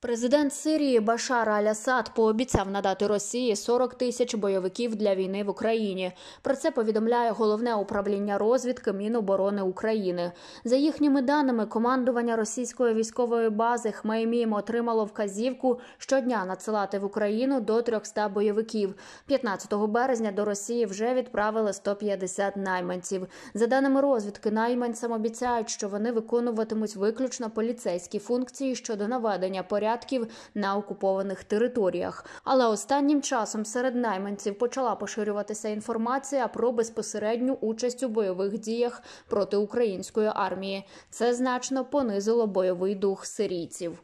Президент Сирії Башар Алясад пообіцяв надати Росії 40 тисяч бойовиків для війни в Україні. Про це повідомляє головне управління розвідки Міноборони України. За їхніми даними, командування російської військової бази Хмеймім отримало вказівку щодня надсилати в Україну до 300 бойовиків. 15 березня до Росії вже відправили 150 найманців. За даними розвідки, найманцям обіцяють, що вони виконуватимуть виключно поліцейські функції щодо наведення порядку безпорядків на окупованих територіях. Але останнім часом серед найманців почала поширюватися інформація про безпосередню участь у бойових діях проти української армії. Це значно понизило бойовий дух сирійців.